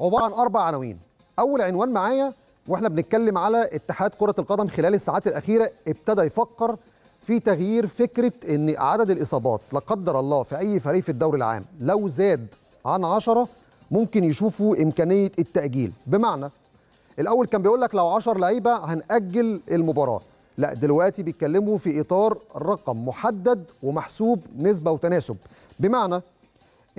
عباره عن اربع عناوين اول عنوان معايا واحنا بنتكلم على اتحاد كره القدم خلال الساعات الاخيره ابتدى يفكر في تغيير فكره ان عدد الاصابات لا قدر الله في اي فريق في الدوري العام لو زاد عن 10 ممكن يشوفوا امكانيه التاجيل بمعنى الاول كان بيقول لك لو 10 لعيبه هنأجل المباراه لا دلوقتي بيتكلموا في اطار رقم محدد ومحسوب نسبه وتناسب بمعنى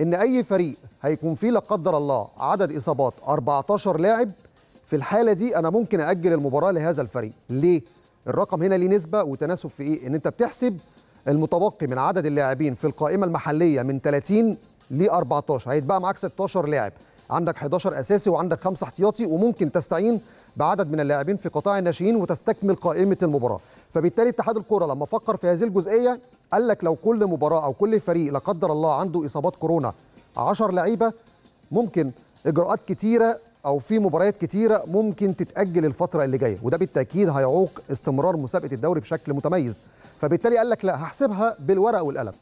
ان اي فريق هيكون فيه لا قدر الله عدد اصابات 14 لاعب في الحاله دي انا ممكن ااجل المباراه لهذا الفريق ليه الرقم هنا ليه نسبه وتناسب في ايه ان انت بتحسب المتبقي من عدد اللاعبين في القائمه المحليه من 30 ل 14 هيتبقى معاك 16 لاعب عندك 11 اساسي وعندك خمسه احتياطي وممكن تستعين بعدد من اللاعبين في قطاع الناشئين وتستكمل قائمه المباراه فبالتالي اتحاد الكوره لما فكر في هذه الجزئيه قال لك لو كل مباراه او كل فريق لا قدر الله عنده اصابات كورونا 10 لعيبه ممكن اجراءات كتيره او في مباريات كتيره ممكن تتاجل الفتره اللي جايه وده بالتاكيد هيعوق استمرار مسابقه الدوري بشكل متميز فبالتالي قال لك لا هحسبها بالورقه والقلم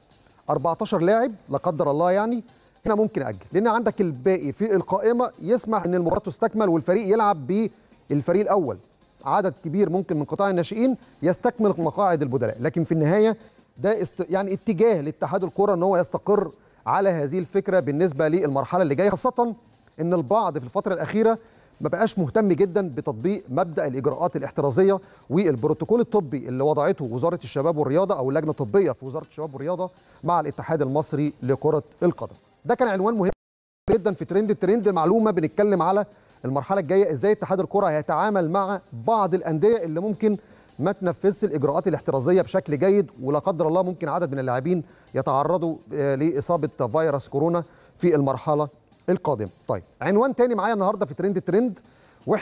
14 لاعب لا قدر الله يعني هنا ممكن اجل لان عندك الباقي في القائمه يسمح ان المباراه تستكمل والفريق يلعب بالفريق الاول عدد كبير ممكن من قطاع الناشئين يستكمل مقاعد البدلاء لكن في النهايه ده است... يعني اتجاه لاتحاد الكره ان هو يستقر على هذه الفكره بالنسبه للمرحله اللي جايه خاصه ان البعض في الفتره الاخيره ما بقاش مهتم جدا بتطبيق مبدا الاجراءات الاحترازيه والبروتوكول الطبي اللي وضعته وزاره الشباب والرياضه او اللجنه الطبيه في وزاره الشباب والرياضه مع الاتحاد المصري لكره القدم ده كان عنوان مهم جدا في ترند الترند معلومه بنتكلم على المرحله الجايه ازاي اتحاد الكره هيتعامل مع بعض الانديه اللي ممكن ما تنفذش الاجراءات الاحترازيه بشكل جيد ولا قدر الله ممكن عدد من اللاعبين يتعرضوا آه، لاصابه فيروس كورونا في المرحله القادمه. طيب عنوان تاني معايا النهارده في ترند الترند